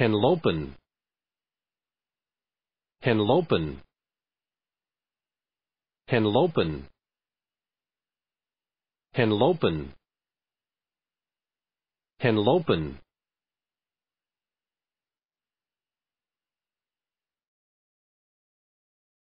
Henlopen Henlopen Henlopen Henlopen Henlopen